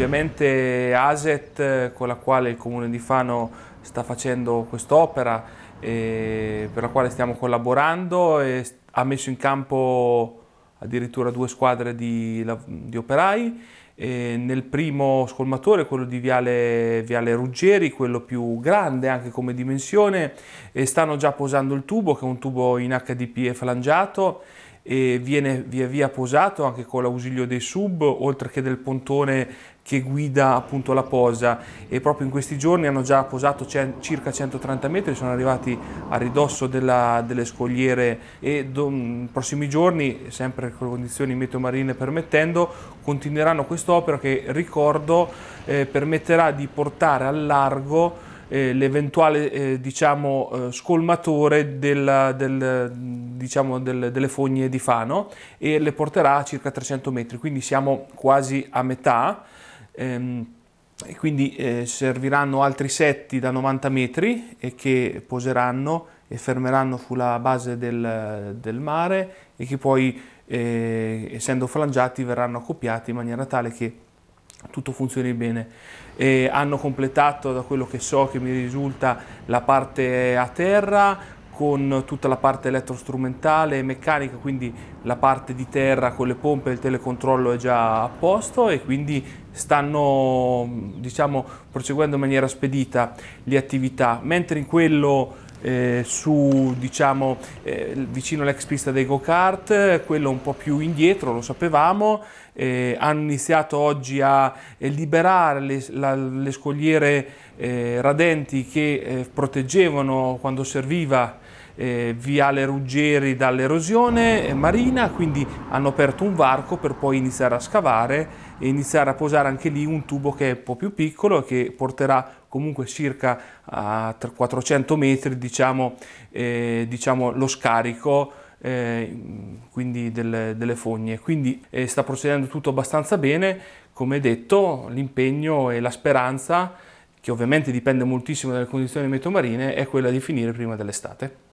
Ovviamente ASET eh, con la quale il Comune di Fano sta facendo quest'opera per la quale stiamo collaborando e ha messo in campo addirittura due squadre di, di operai. E nel primo scolmatore, quello di Viale, Viale, Ruggeri, quello più grande anche come dimensione, stanno già posando il tubo, che è un tubo in HDP e flangiato e viene via via posato anche con l'ausilio dei sub, oltre che del pontone che guida appunto la posa e proprio in questi giorni hanno già posato circa 130 metri, sono arrivati a ridosso della, delle scogliere e nei mm, prossimi giorni, sempre con le condizioni meteo marine permettendo, continueranno quest'opera che ricordo eh, permetterà di portare al largo eh, l'eventuale eh, diciamo, eh, scolmatore del, del diciamo, delle, delle fogne di fano e le porterà a circa 300 metri, quindi siamo quasi a metà. Ehm, e quindi eh, serviranno altri setti da 90 metri e che poseranno e fermeranno sulla base del, del mare e che poi eh, essendo flangiati verranno accoppiati in maniera tale che tutto funzioni bene. E hanno completato da quello che so che mi risulta la parte a terra, con tutta la parte elettrostrumentale e meccanica, quindi la parte di terra con le pompe e il telecontrollo è già a posto e quindi stanno diciamo, proseguendo in maniera spedita le attività, mentre in quello eh, su, diciamo, eh, vicino all'ex pista dei go-kart, quello un po' più indietro, lo sapevamo, eh, hanno iniziato oggi a eh, liberare le, la, le scogliere eh, radenti che eh, proteggevano quando serviva eh, Viale Ruggeri dall'erosione marina, quindi hanno aperto un varco per poi iniziare a scavare e iniziare a posare anche lì un tubo che è un po' più piccolo e che porterà comunque circa a 400 metri diciamo, eh, diciamo lo scarico eh, quindi delle, delle, fogne. Quindi eh, sta procedendo tutto abbastanza bene, come detto l'impegno e la speranza, che ovviamente dipende moltissimo dalle condizioni meteo marine, è quella di finire prima dell'estate.